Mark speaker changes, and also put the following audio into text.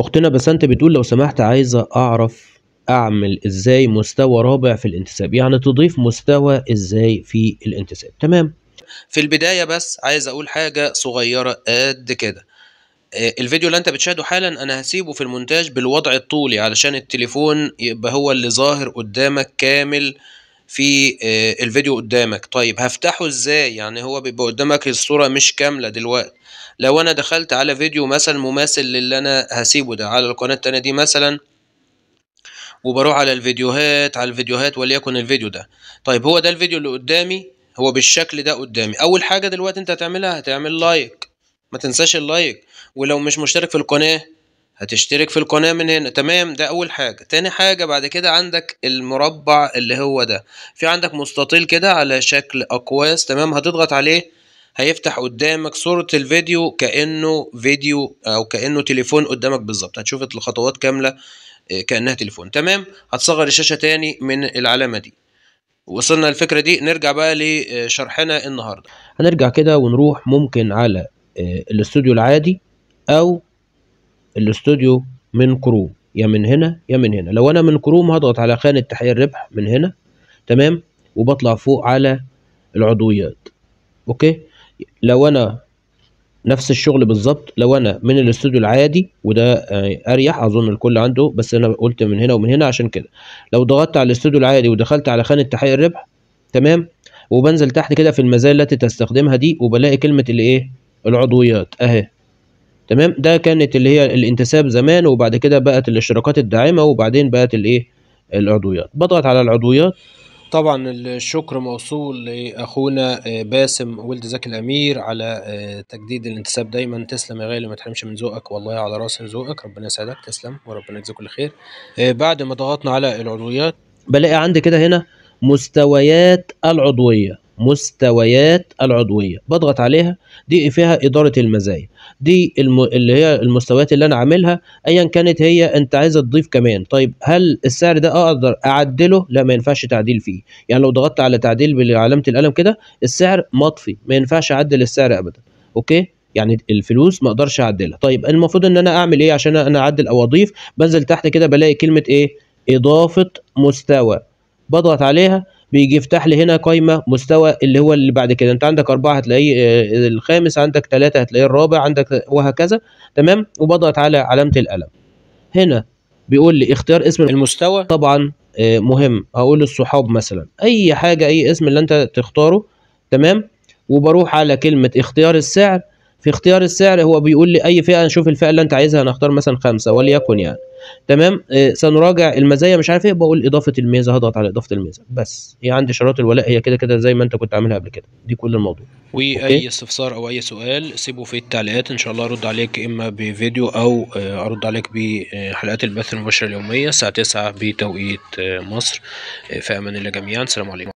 Speaker 1: اختنا بسنت بتقول لو سمحت عايزه اعرف اعمل ازاي مستوى رابع في الانتساب يعني تضيف مستوى ازاي في الانتساب تمام في البدايه بس عايز اقول حاجه صغيره قد كده آه، الفيديو اللي انت بتشاهده حالا انا هسيبه في المونتاج بالوضع الطولي علشان التليفون يبقى هو اللي ظاهر قدامك كامل في آه، الفيديو قدامك طيب هفتحه ازاي يعني هو بيبقى قدامك الصورة مش كاملة دلوقتي لو انا دخلت على فيديو مثلا مماثل للي انا هسيبه ده على القناة الثانيه دي مثلا وبروح على الفيديوهات على الفيديوهات وليكن الفيديو ده طيب هو ده الفيديو اللي قدامي هو بالشكل ده قدامي اول حاجة دلوقتي انت هتعملها هتعمل لايك ما تنساش اللايك ولو مش مشترك في القناة هتشترك في القناة من هنا تمام ده أول حاجة تاني حاجة بعد كده عندك المربع اللي هو ده في عندك مستطيل كده على شكل أقواس تمام هتضغط عليه هيفتح قدامك صورة الفيديو كأنه فيديو أو كأنه تليفون قدامك بالظبط هتشوف الخطوات كاملة آه، كأنها تليفون تمام هتصغر الشاشة تاني من العلامة دي وصلنا للفكرة دي نرجع بقى لشرحنا النهاردة هنرجع كده ونروح ممكن على آه، الاستوديو العادي أو الاستوديو من كروم يا من هنا يا من هنا لو انا من كروم هضغط على خانه تحقيق الربح من هنا تمام وبطلع فوق على العضويات اوكي لو انا نفس الشغل بالظبط لو انا من الاستوديو العادي وده اريح اظن الكل عنده بس انا قلت من هنا ومن هنا عشان كده لو ضغطت على الاستوديو العادي ودخلت على خانه تحقيق الربح تمام وبنزل تحت كده في المزايا التي تستخدمها دي وبلاقي كلمه الايه العضويات اهي تمام ده كانت اللي هي الانتساب زمان وبعد كده بقت الاشتراكات الداعمه وبعدين بقت الايه العضويات بضغط على العضويات طبعا الشكر موصول لاخونا آه، باسم ولد زكي الامير على آه، تجديد الانتساب دايما تسلم يا غالي ما تحرمش من ذوقك والله على راسي ذوقك ربنا يسعدك تسلم وربنا يجزيك كل خير آه، بعد ما ضغطنا على العضويات بلاقي عندي كده هنا مستويات العضويه مستويات العضويه بضغط عليها دي فيها اداره المزايا دي الم... اللي هي المستويات اللي انا عاملها ايا كانت هي انت عايز تضيف كمان طيب هل السعر ده اقدر اعدله لا ما ينفعش تعديل فيه يعني لو ضغطت على تعديل بعلامه القلم كده السعر مطفي ما ينفعش اعدل السعر ابدا اوكي يعني الفلوس ما اقدرش اعدلها طيب المفروض ان انا اعمل ايه عشان انا اعدل او اضيف بنزل تحت كده بلاقي كلمه ايه اضافه مستوى بضغط عليها بيجي يفتح لي هنا قايمه مستوى اللي هو اللي بعد كده انت عندك اربعه هتلاقيه آه، الخامس عندك ثلاثه هتلاقيه الرابع عندك وهكذا تمام وبضغط على علامه القلم هنا بيقول لي اختيار اسم المستوى طبعا آه، مهم هقول الصحاب مثلا اي حاجه اي اسم اللي انت تختاره تمام وبروح على كلمه اختيار السعر في اختيار السعر هو بيقول لي اي فئه نشوف الفئه اللي انت عايزها نختار مثلا خمسة وليكن يعني تمام آه، سنراجع المزايا مش عارف ايه بقول اضافه الميزه هضغط على اضافه الميزه بس هي عندي شرارات الولاء هي كده كده زي ما انت كنت عاملها قبل كده دي كل الموضوع واي استفسار او اي سؤال سيبه في التعليقات ان شاء الله ارد عليك اما بفيديو او آه، ارد عليك بحلقات البث المباشره اليوميه الساعه 9 بتوقيت آه، مصر في امان الله جميعا سلام عليكم